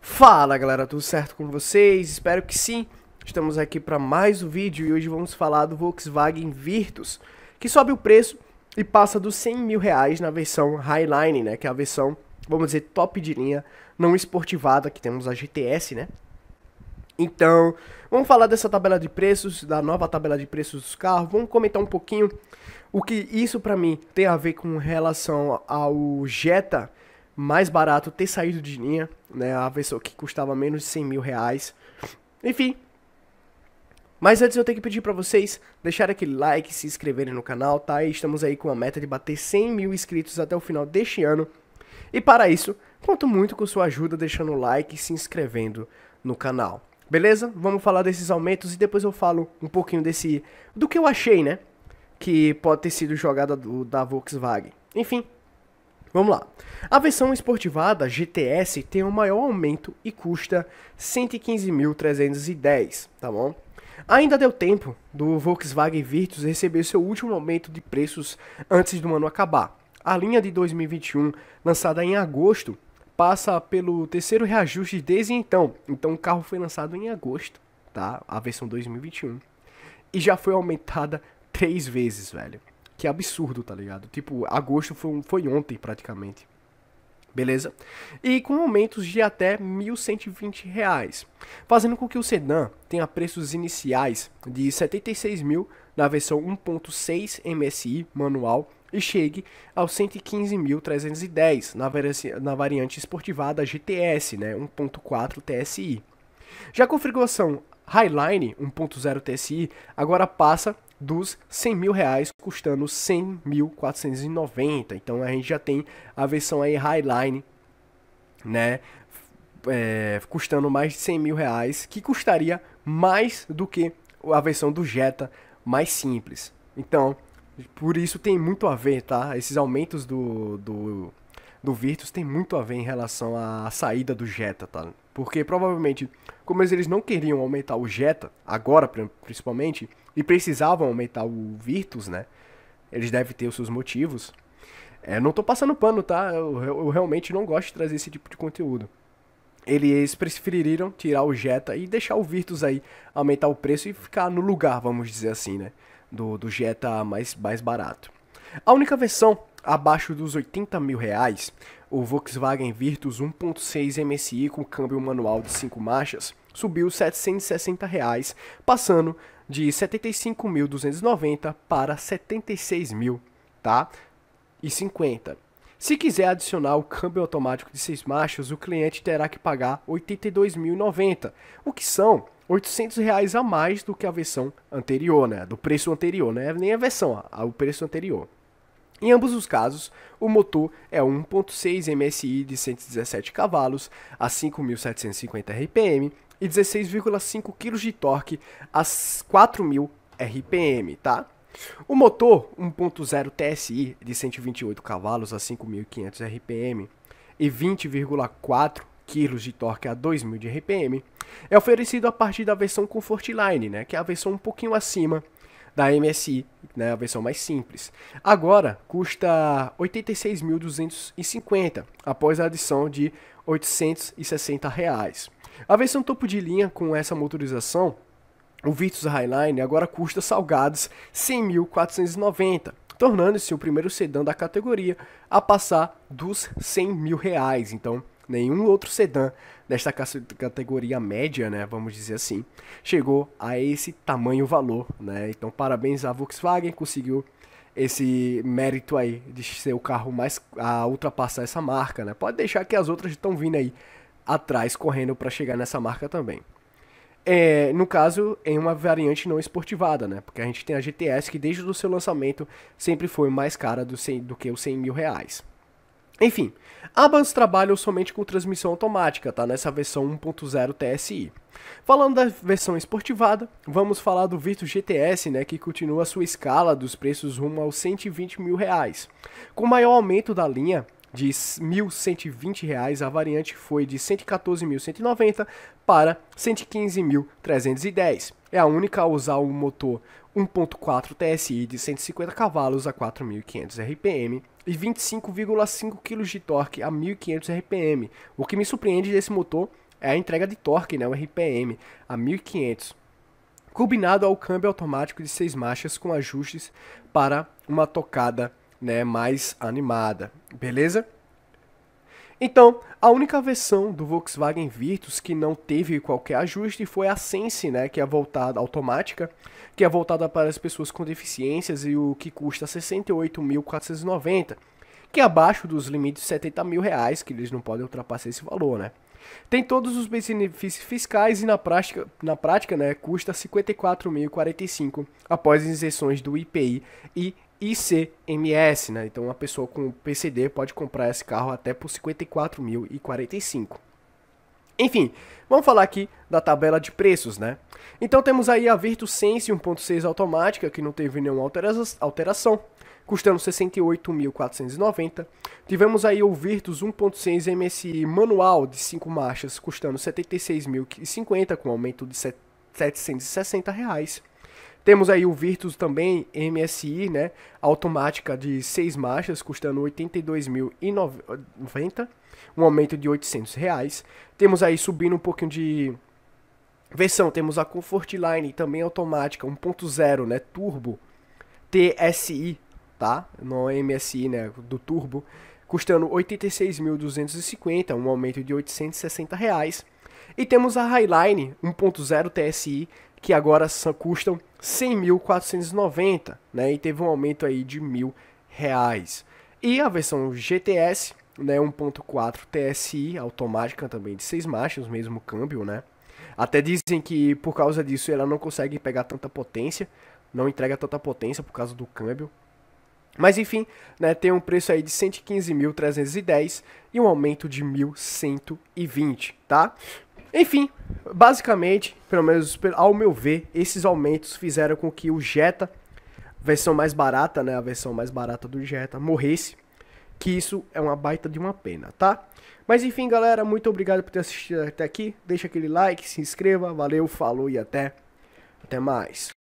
Fala galera, tudo certo com vocês? Espero que sim. Estamos aqui para mais um vídeo e hoje vamos falar do Volkswagen Virtus, que sobe o preço e passa dos 100 mil reais na versão Highline, né? Que é a versão, vamos dizer, top de linha, não esportivada, que temos a GTS, né? Então, vamos falar dessa tabela de preços, da nova tabela de preços dos carros, vamos comentar um pouquinho o que isso para mim tem a ver com relação ao Jetta mais barato ter saído de linha, né? A versão que custava menos de 100 mil reais. Enfim. Mas antes eu tenho que pedir para vocês deixar aquele like, se inscreverem no canal, tá? E estamos aí com a meta de bater 100 mil inscritos até o final deste ano. E para isso, conto muito com sua ajuda deixando o like e se inscrevendo no canal. Beleza? Vamos falar desses aumentos e depois eu falo um pouquinho desse do que eu achei, né? Que pode ter sido jogada do, da Volkswagen. Enfim, Vamos lá. A versão esportivada GTS tem um maior aumento e custa 115.310, tá bom? Ainda deu tempo do Volkswagen Virtus receber seu último aumento de preços antes do ano acabar. A linha de 2021, lançada em agosto, passa pelo terceiro reajuste desde então. Então o carro foi lançado em agosto, tá? A versão 2021. E já foi aumentada três vezes, velho que é absurdo, tá ligado? Tipo, agosto foi, foi ontem praticamente. Beleza? E com aumentos de até R$ 1.120, reais, fazendo com que o sedã tenha preços iniciais de R$ 76.000 na versão 1.6 MSI manual e chegue aos 115.310 na, na variante esportivada GTS, né, 1.4 TSI. Já a configuração Highline 1.0 TSI agora passa dos 100 mil reais, custando 100.490. Então a gente já tem a versão aí Highline, né? É, custando mais de 100 mil reais, que custaria mais do que a versão do Jetta mais simples. Então, por isso tem muito a ver, tá? Esses aumentos do, do do Virtus tem muito a ver em relação à saída do Jetta, tá? Porque provavelmente, como eles não queriam aumentar o Jetta, agora principalmente, e precisavam aumentar o Virtus, né? Eles devem ter os seus motivos. É, não tô passando pano, tá? Eu, eu, realmente não gosto de trazer esse tipo de conteúdo eles preferiram tirar o Jetta e deixar o Virtus aí aumentar o preço e ficar no lugar, vamos dizer assim, né? Do, do Jetta mais, mais barato. A única versão Abaixo dos 80 mil reais, o Volkswagen Virtus 1.6 MSI com câmbio manual de 5 marchas subiu R$ 760, reais, passando de 75.290 para 76.000, tá? E 50. Se quiser adicionar o câmbio automático de 6 marchas, o cliente terá que pagar R$ 82.090, o que são R$ 800 reais a mais do que a versão anterior, né? Do preço anterior, né? Nem a versão, o preço anterior. Em ambos os casos, o motor é 1.6 MSI de 117 cavalos a 5.750 RPM e 16,5 kg de torque a 4.000 RPM, tá? O motor 1.0 TSI de 128 cavalos a 5.500 RPM e 20,4 kg de torque a 2.000 RPM é oferecido a partir da versão Comfortline, né, que é a versão um pouquinho acima da MSI, né, a versão mais simples. Agora custa 86.250 após a adição de 860 reais. A versão topo de linha com essa motorização, o Virtus Highline agora custa salgados 100.490 tornando-se o primeiro sedã da categoria a passar dos 100 mil reais. Então, nenhum outro sedã desta categoria média, né, vamos dizer assim, chegou a esse tamanho valor, né? Então parabéns à Volkswagen, conseguiu esse mérito aí de ser o carro mais a ultrapassar essa marca, né? Pode deixar que as outras estão vindo aí atrás correndo para chegar nessa marca também. É, no caso, em uma variante não esportivada, né? Porque a gente tem a GTS que desde o seu lançamento sempre foi mais cara do, 100, do que os 100 mil reais. Enfim, Abans trabalham somente com transmissão automática, tá? Nessa versão 1.0 TSI. Falando da versão esportivada, vamos falar do Virtus GTS, né, que continua a sua escala dos preços rumo aos 120 mil reais. Com maior aumento da linha de 1.120 reais, a variante foi de 114.190 para 115.310. É a única a usar o motor 1.4 TSI de 150 cavalos a 4.500 RPM e 25,5 kg de torque a 1.500 RPM. O que me surpreende desse motor é a entrega de torque, né, o RPM, a 1.500 combinado ao câmbio automático de seis marchas com ajustes para uma tocada né, mais animada, beleza? Então, a única versão do Volkswagen Virtus que não teve qualquer ajuste foi a Sense, né, que é voltada automática, que é voltada para as pessoas com deficiências e o que custa 68.490, que é abaixo dos limites de 70 mil reais, que eles não podem ultrapassar esse valor, né. Tem todos os benefícios fiscais e na prática, na prática né, custa 54.045 após as isenções do IPI e ICMS, né? Então uma pessoa com PCD pode comprar esse carro até por 54.045. Enfim, vamos falar aqui da tabela de preços, né? Então temos aí a Virtus Sense 1.6 automática, que não teve nenhuma alteração, custando 68.490. Tivemos aí o Virtus 1.6 MSI manual de 5 marchas, custando 76.050, com aumento de R$ 760. Reais. Temos aí o Virtus também, MSI, né? Automática de 6 marchas, custando R$ 82.090, um aumento de R$ 800. Reais. Temos aí subindo um pouquinho de versão, temos a Comfortline também automática 1.0, né, turbo TSI, tá? Não é MSI, né, do turbo, custando 86.250, um aumento de 860 reais. E temos a Highline 1.0 TSI, que agora custam 100.490, né? E teve um aumento aí de mil reais. E a versão GTS, né, 1.4 TSI, automática também de 6 marchas, mesmo câmbio, né? Até dizem que por causa disso ela não consegue pegar tanta potência, não entrega tanta potência por causa do câmbio. Mas enfim, né, tem um preço aí de 115.310 e um aumento de 1.120, tá? Enfim, basicamente, pelo menos ao meu ver, esses aumentos fizeram com que o Jetta, versão mais barata, né, a versão mais barata do Jetta, morresse. Que isso é uma baita de uma pena, tá? Mas enfim, galera, muito obrigado por ter assistido até aqui. Deixa aquele like, se inscreva, valeu, falou e até até mais.